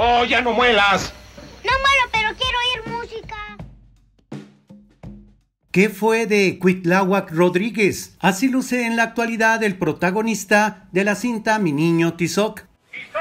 ¡Oh, ya no muelas! No muelo, pero quiero oír música. ¿Qué fue de Cuitláhuac Rodríguez? Así luce en la actualidad el protagonista de la cinta Mi Niño Tizoc. ¡Tizoc!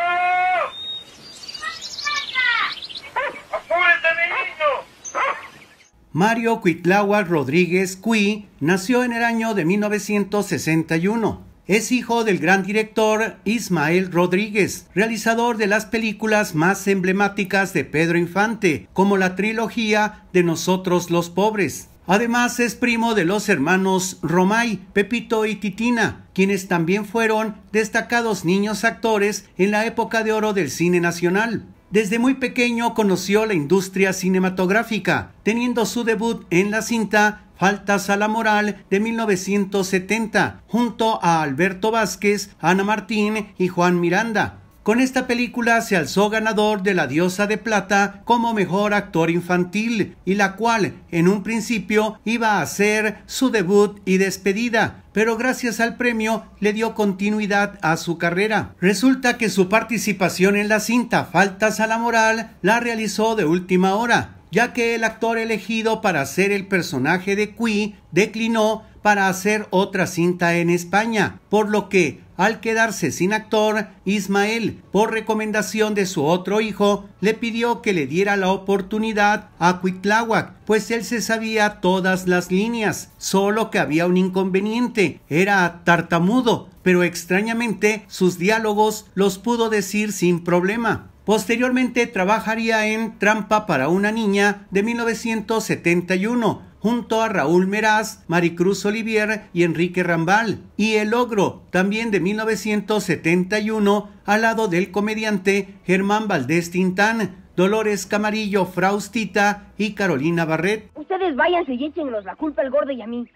Mario Cuitláhuac Rodríguez Cui nació en el año de 1961. Es hijo del gran director Ismael Rodríguez, realizador de las películas más emblemáticas de Pedro Infante, como la trilogía de Nosotros los Pobres. Además es primo de los hermanos Romay, Pepito y Titina, quienes también fueron destacados niños actores en la época de oro del cine nacional. Desde muy pequeño conoció la industria cinematográfica, teniendo su debut en la cinta Faltas a la Moral de 1970, junto a Alberto Vázquez, Ana Martín y Juan Miranda. Con esta película se alzó ganador de la Diosa de Plata como mejor actor infantil y la cual en un principio iba a ser su debut y despedida, pero gracias al premio le dio continuidad a su carrera. Resulta que su participación en la cinta Faltas a la Moral la realizó de última hora, ya que el actor elegido para ser el personaje de Qui declinó para hacer otra cinta en España, por lo que al quedarse sin actor, Ismael, por recomendación de su otro hijo, le pidió que le diera la oportunidad a Cuitláhuac, pues él se sabía todas las líneas, solo que había un inconveniente, era tartamudo, pero extrañamente sus diálogos los pudo decir sin problema. Posteriormente trabajaría en Trampa para una niña de 1971, junto a Raúl Meraz, Maricruz Olivier y Enrique Rambal. Y El Ogro, también de 1971, al lado del comediante Germán Valdés Tintán. Dolores Camarillo, Fraustita y Carolina Barret. Ustedes váyanse y echenlos la culpa al gordo y a mí.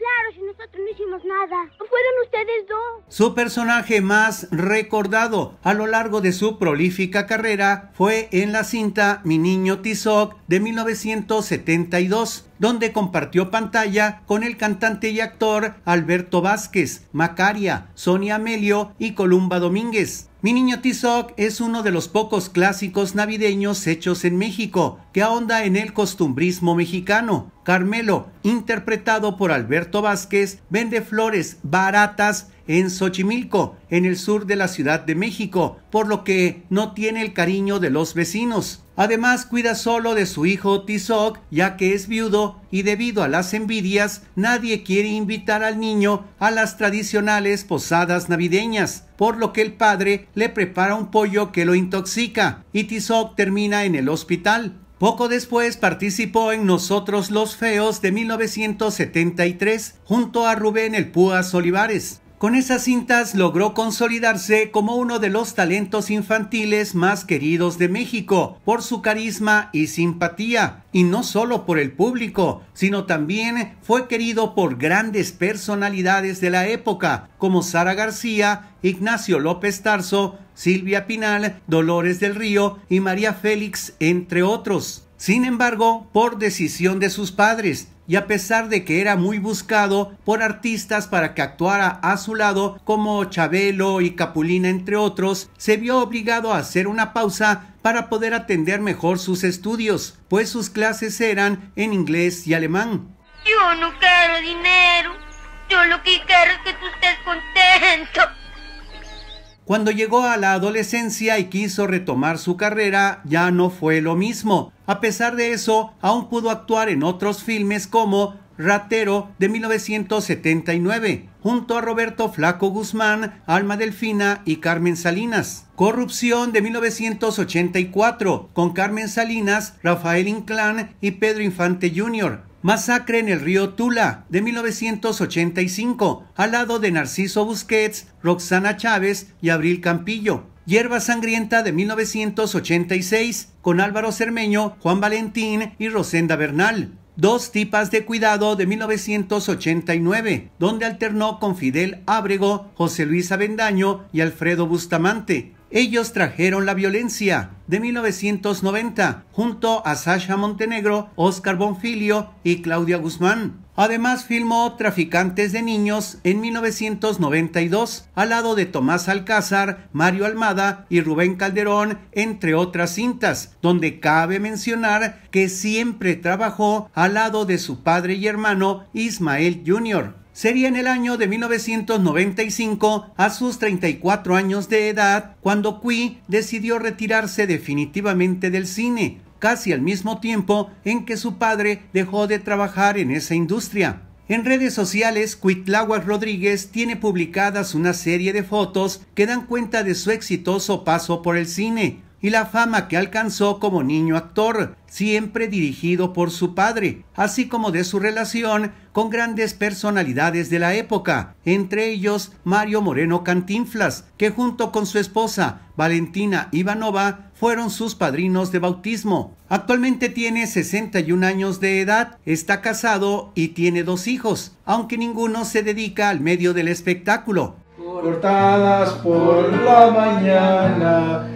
Claro, si nosotros no hicimos nada. Fueron ustedes dos. Su personaje más recordado a lo largo de su prolífica carrera fue en la cinta Mi Niño Tizoc de 1972, donde compartió pantalla con el cantante y actor Alberto Vázquez, Macaria, Sonia Amelio y Columba Domínguez. Mi niño Tizoc es uno de los pocos clásicos navideños hechos en México que ahonda en el costumbrismo mexicano. Carmelo, interpretado por Alberto Vázquez, vende flores baratas en Xochimilco, en el sur de la Ciudad de México, por lo que no tiene el cariño de los vecinos. Además, cuida solo de su hijo Tizoc, ya que es viudo y debido a las envidias, nadie quiere invitar al niño a las tradicionales posadas navideñas, por lo que el padre le prepara un pollo que lo intoxica y Tizoc termina en el hospital. Poco después participó en Nosotros los Feos de 1973 junto a Rubén El Púas Olivares. Con esas cintas logró consolidarse como uno de los talentos infantiles más queridos de México por su carisma y simpatía, y no solo por el público, sino también fue querido por grandes personalidades de la época, como Sara García, Ignacio López Tarso, Silvia Pinal, Dolores del Río y María Félix, entre otros. Sin embargo, por decisión de sus padres, y a pesar de que era muy buscado por artistas para que actuara a su lado, como Chabelo y Capulina entre otros, se vio obligado a hacer una pausa para poder atender mejor sus estudios, pues sus clases eran en inglés y alemán. Yo no quiero dinero, yo lo que quiero es que tú estés contento. Cuando llegó a la adolescencia y quiso retomar su carrera, ya no fue lo mismo, a pesar de eso, aún pudo actuar en otros filmes como Ratero de 1979, junto a Roberto Flaco Guzmán, Alma Delfina y Carmen Salinas. Corrupción de 1984, con Carmen Salinas, Rafael Inclán y Pedro Infante Jr. Masacre en el río Tula de 1985, al lado de Narciso Busquets, Roxana Chávez y Abril Campillo. Hierba Sangrienta de 1986, con Álvaro Cermeño, Juan Valentín y Rosenda Bernal. Dos tipas de cuidado de 1989, donde alternó con Fidel Ábrego, José Luis Avendaño y Alfredo Bustamante. Ellos trajeron la violencia de 1990 junto a Sasha Montenegro, Oscar Bonfilio y Claudia Guzmán. Además filmó Traficantes de Niños en 1992 al lado de Tomás Alcázar, Mario Almada y Rubén Calderón, entre otras cintas, donde cabe mencionar que siempre trabajó al lado de su padre y hermano Ismael Jr. Sería en el año de 1995, a sus 34 años de edad, cuando Cui decidió retirarse definitivamente del cine, casi al mismo tiempo en que su padre dejó de trabajar en esa industria. En redes sociales, Cuitláhuac Rodríguez tiene publicadas una serie de fotos que dan cuenta de su exitoso paso por el cine, y la fama que alcanzó como niño actor, siempre dirigido por su padre, así como de su relación con grandes personalidades de la época, entre ellos Mario Moreno Cantinflas, que junto con su esposa Valentina Ivanova fueron sus padrinos de bautismo. Actualmente tiene 61 años de edad, está casado y tiene dos hijos, aunque ninguno se dedica al medio del espectáculo. por la mañana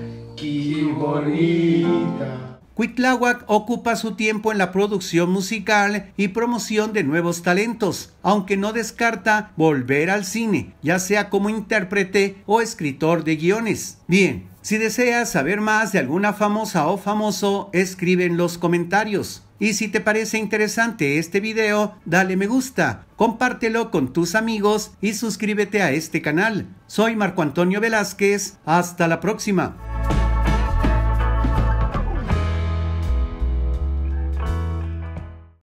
ocupa su tiempo en la producción musical y promoción de nuevos talentos, aunque no descarta volver al cine, ya sea como intérprete o escritor de guiones. Bien, si deseas saber más de alguna famosa o famoso, escribe en los comentarios. Y si te parece interesante este video, dale me gusta, compártelo con tus amigos y suscríbete a este canal. Soy Marco Antonio Velázquez, hasta la próxima.